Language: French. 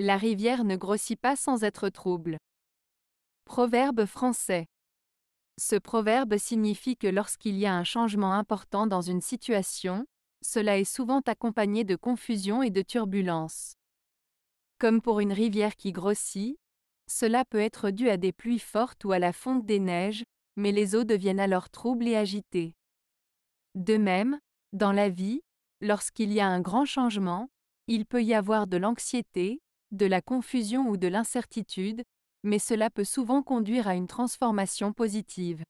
La rivière ne grossit pas sans être trouble. Proverbe français. Ce proverbe signifie que lorsqu'il y a un changement important dans une situation, cela est souvent accompagné de confusion et de turbulence. Comme pour une rivière qui grossit, cela peut être dû à des pluies fortes ou à la fonte des neiges, mais les eaux deviennent alors troubles et agitées. De même, dans la vie, lorsqu'il y a un grand changement, il peut y avoir de l'anxiété, de la confusion ou de l'incertitude, mais cela peut souvent conduire à une transformation positive.